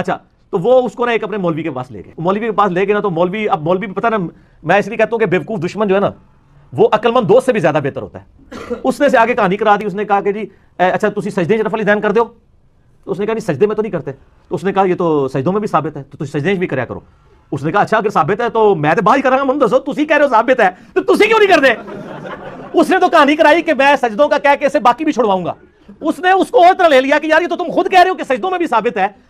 अच्छा तो वो उसको ना एक अपने मौलवी के पास ले गए मौलवी के पास ले गए ना तो मौलवी अब मौलवी पता ना मैं इसलिए कहता हूँ कि बेवकूफ़ दुश्मन जो है ना वो अकलमंद दोस्त से भी ज्यादा बेहतर होता है उसने से आगे कहानी करा दी उसने कहा कि जी अच्छा तुम सजदे शरफ अली दैन कर दो तो उसने कहा नहीं सजदे में तो नहीं करते तो उसने कहा ये तो सजदों में भी साबित है तो तुम सजदे भी कराया करो उसने कहा अच्छा अगर साबित है तो मैं तो बाहर करा मन दसो तुम कह रहे हो साबित है तो तुम क्यों नहीं करते उसने तो कहानी कराई कि मैं सजदों का कह के बाकी भी छुड़वाऊंगा उसने उसको और तरह ले लिया कि यार ये तो तुम खुद कह रहे हो कि सजदों में भी साबित है